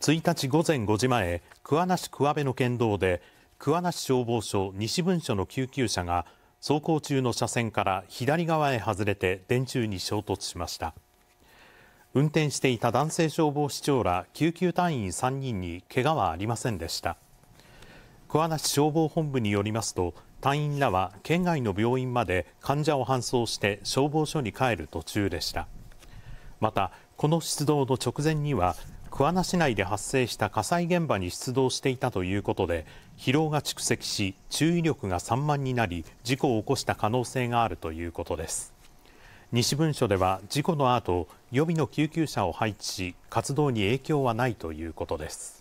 1日午前5時前、桑名市桑部の県道で、桑名市消防署西分署の救急車が、走行中の車線から左側へ外れて電柱に衝突しました。運転していた男性消防士長ら救急隊員3人に怪我はありませんでした。桑名市消防本部によりますと、隊員らは県外の病院まで患者を搬送して消防署に帰る途中でした。また、この出動の直前には、桑名市内で発生した火災現場に出動していたということで疲労が蓄積し注意力が散漫になり事故を起こした可能性があるということです西文書では事故の後予備の救急車を配置し活動に影響はないということです